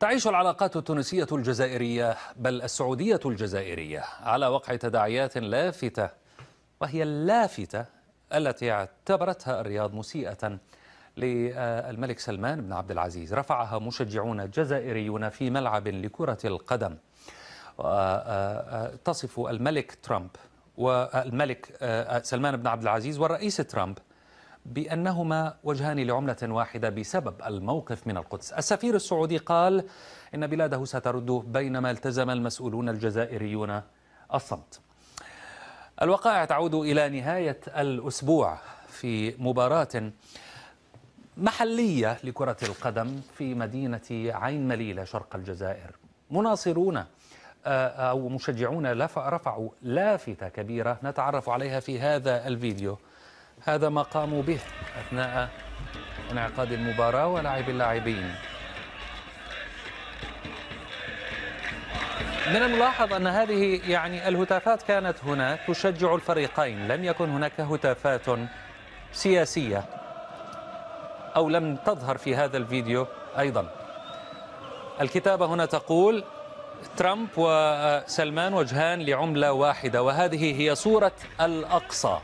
تعيش العلاقات التونسية الجزائرية بل السعودية الجزائرية على وقع تداعيات لافتة وهي اللافتة التي اعتبرتها الرياض مسيئة للملك سلمان بن عبد العزيز رفعها مشجعون جزائريون في ملعب لكرة القدم آه، آه، تصف الملك ترامب والملك آه، سلمان بن عبد العزيز والرئيس ترامب بأنهما وجهان لعملة واحدة بسبب الموقف من القدس السفير السعودي قال إن بلاده سترد بينما التزم المسؤولون الجزائريون الصمت الوقائع تعود إلى نهاية الأسبوع في مباراة محلية لكرة القدم في مدينة عين مليلة شرق الجزائر مناصرون آه، أو مشجعون رفعوا لافتة كبيرة نتعرف عليها في هذا الفيديو هذا ما قاموا به أثناء انعقاد المباراة ولعب اللاعبين من الملاحظ أن هذه يعني الهتافات كانت هنا تشجع الفريقين لم يكن هناك هتافات سياسية أو لم تظهر في هذا الفيديو أيضا الكتابة هنا تقول ترامب وسلمان وجهان لعملة واحدة وهذه هي صورة الأقصى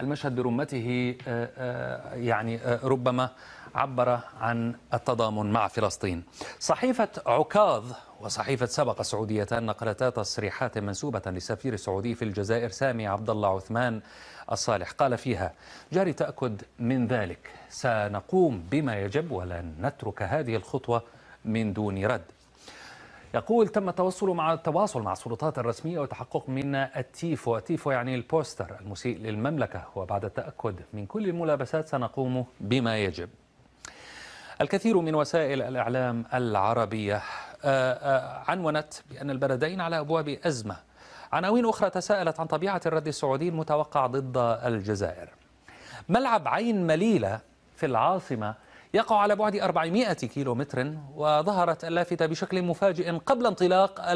المشهد برمته آه، آه، يعني آه، ربما عبر عن التضامن مع فلسطين صحيفة عكاظ وصحيفة سبق سعودية نقلتا تصريحات منسوبة للسفير السعودي في الجزائر سامي عبد الله عثمان الصالح قال فيها جاري تأكد من ذلك سنقوم بما يجب ولن نترك هذه الخطوة من دون رد يقول تم التواصل مع التواصل مع السلطات الرسمية والتحقق من التيفو التيفو يعني البوستر المسيء للمملكة وبعد التأكد من كل الملابسات سنقوم بما يجب الكثير من وسائل الإعلام العربية آه، آه، عنونت بأن البلدين على أبواب أزمة عناوين أخرى تساءلت عن طبيعة الرد السعودي المتوقع ضد الجزائر ملعب عين مليلة في العاصمة يقع على بعد 400 كيلومتر وظهرت اللافتة بشكل مفاجئ قبل انطلاق آه،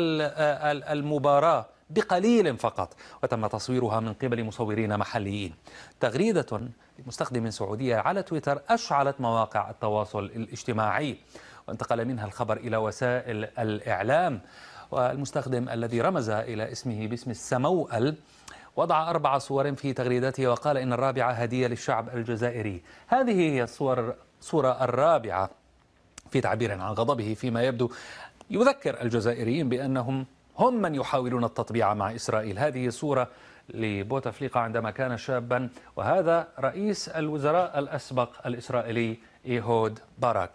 المباراة بقليل فقط وتم تصويرها من قبل مصورين محليين تغريدة لمستخدم سعودية على تويتر أشعلت مواقع التواصل الاجتماعي وانتقل منها الخبر إلى وسائل الإعلام والمستخدم الذي رمز إلى اسمه باسم السموأل وضع أربع صور في تغريدته وقال إن الرابعة هدية للشعب الجزائري هذه هي الصور الصورة الرابعة في تعبير عن غضبه فيما يبدو يذكر الجزائريين بأنهم هم من يحاولون التطبيع مع إسرائيل هذه صورة لبوتفليقة عندما كان شابا وهذا رئيس الوزراء الأسبق الإسرائيلي إيهود باراك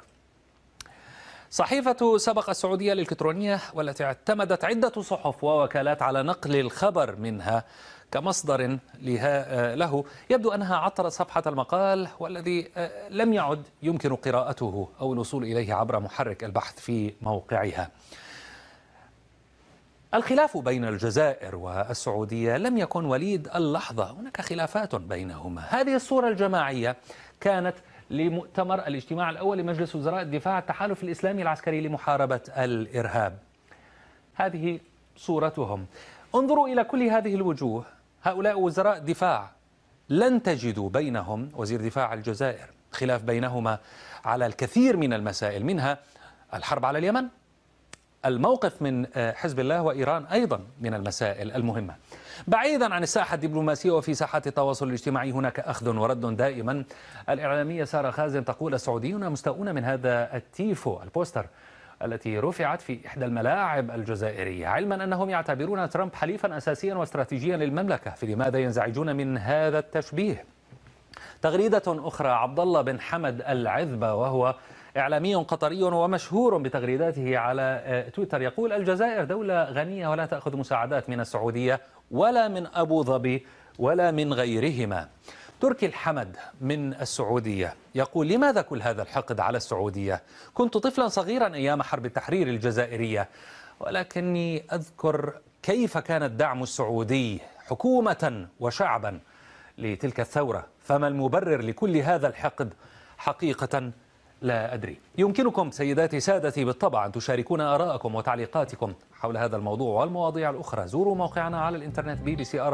صحيفة سبق السعودية الإلكترونية والتي اعتمدت عدة صحف ووكالات على نقل الخبر منها كمصدر لها آه، له يبدو أنها عطرت صفحة المقال والذي آه، لم يعد يمكن قراءته أو الوصول إليه عبر محرك البحث في موقعها الخلاف بين الجزائر والسعودية لم يكن وليد اللحظة هناك خلافات بينهما هذه الصورة الجماعية كانت لمؤتمر الاجتماع الأول لمجلس وزراء الدفاع التحالف الإسلامي العسكري لمحاربة الإرهاب هذه صورتهم انظروا إلى كل هذه الوجوه هؤلاء وزراء دفاع لن تجدوا بينهم وزير دفاع الجزائر خلاف بينهما على الكثير من المسائل منها الحرب على اليمن الموقف من آه، حزب الله وإيران أيضا من المسائل المهمة بعيدا عن الساحة الدبلوماسية وفي ساحة التواصل الاجتماعي هناك أخذ ورد دائما الإعلامية سارة خازن تقول السعوديون مستاؤون من هذا التيفو البوستر التي رفعت في إحدى الملاعب الجزائرية علما أنهم يعتبرون ترامب حليفا أساسيا واستراتيجيا للمملكة فلماذا ينزعجون من هذا التشبيه تغريدة أخرى عبد الله بن حمد العذبة وهو إعلامي قطري ومشهور بتغريداته على آه، تويتر يقول الجزائر دولة غنية ولا تأخذ مساعدات من السعودية ولا من أبو ظبي ولا من غيرهما تركي الحمد من السعودية يقول لماذا كل هذا الحقد على السعودية؟ كنت طفلا صغيرا أيام حرب التحرير الجزائرية ولكني أذكر كيف كان الدعم السعودي حكومة وشعبا لتلك الثورة فما المبرر لكل هذا الحقد حقيقة لا أدري يمكنكم سيداتي سادتي بالطبع أن تشاركونا آراءكم وتعليقاتكم حول هذا الموضوع والمواضيع الأخرى زوروا موقعنا على الإنترنت بي بي سي